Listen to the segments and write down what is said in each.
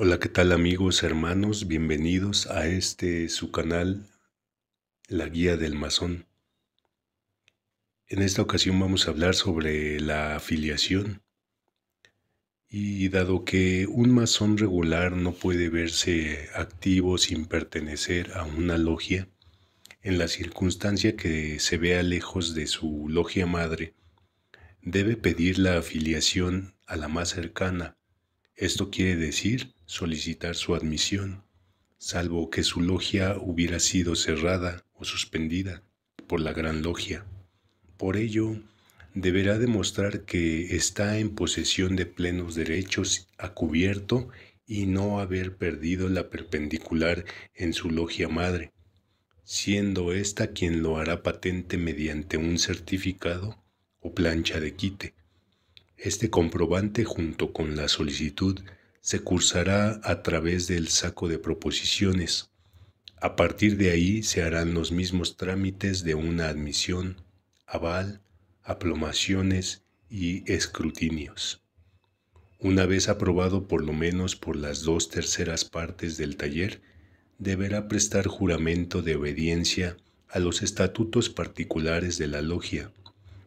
Hola, ¿qué tal amigos, hermanos? Bienvenidos a este su canal, La Guía del Masón. En esta ocasión vamos a hablar sobre la afiliación. Y dado que un masón regular no puede verse activo sin pertenecer a una logia, en la circunstancia que se vea lejos de su logia madre, debe pedir la afiliación a la más cercana esto quiere decir solicitar su admisión, salvo que su logia hubiera sido cerrada o suspendida por la gran logia. Por ello, deberá demostrar que está en posesión de plenos derechos a cubierto y no haber perdido la perpendicular en su logia madre, siendo ésta quien lo hará patente mediante un certificado o plancha de quite. Este comprobante junto con la solicitud se cursará a través del saco de proposiciones. A partir de ahí se harán los mismos trámites de una admisión, aval, aplomaciones y escrutinios. Una vez aprobado por lo menos por las dos terceras partes del taller, deberá prestar juramento de obediencia a los estatutos particulares de la logia,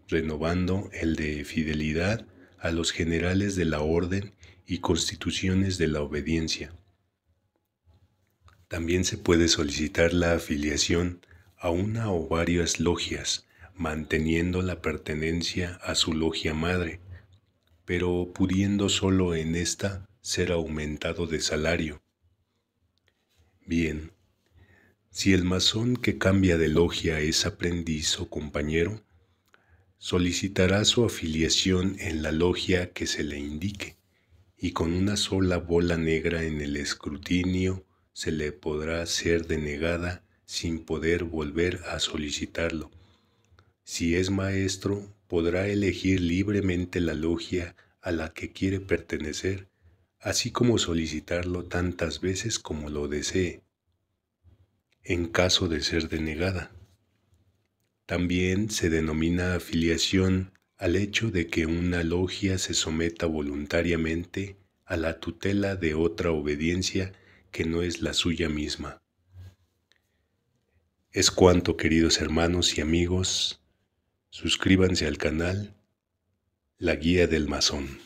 renovando el de fidelidad a los generales de la orden y constituciones de la obediencia. También se puede solicitar la afiliación a una o varias logias, manteniendo la pertenencia a su logia madre, pero pudiendo solo en esta ser aumentado de salario. Bien, si el masón que cambia de logia es aprendiz o compañero, solicitará su afiliación en la logia que se le indique y con una sola bola negra en el escrutinio se le podrá ser denegada sin poder volver a solicitarlo. Si es maestro, podrá elegir libremente la logia a la que quiere pertenecer, así como solicitarlo tantas veces como lo desee, en caso de ser denegada. También se denomina afiliación al hecho de que una logia se someta voluntariamente a la tutela de otra obediencia que no es la suya misma. Es cuanto, queridos hermanos y amigos, suscríbanse al canal La Guía del Masón.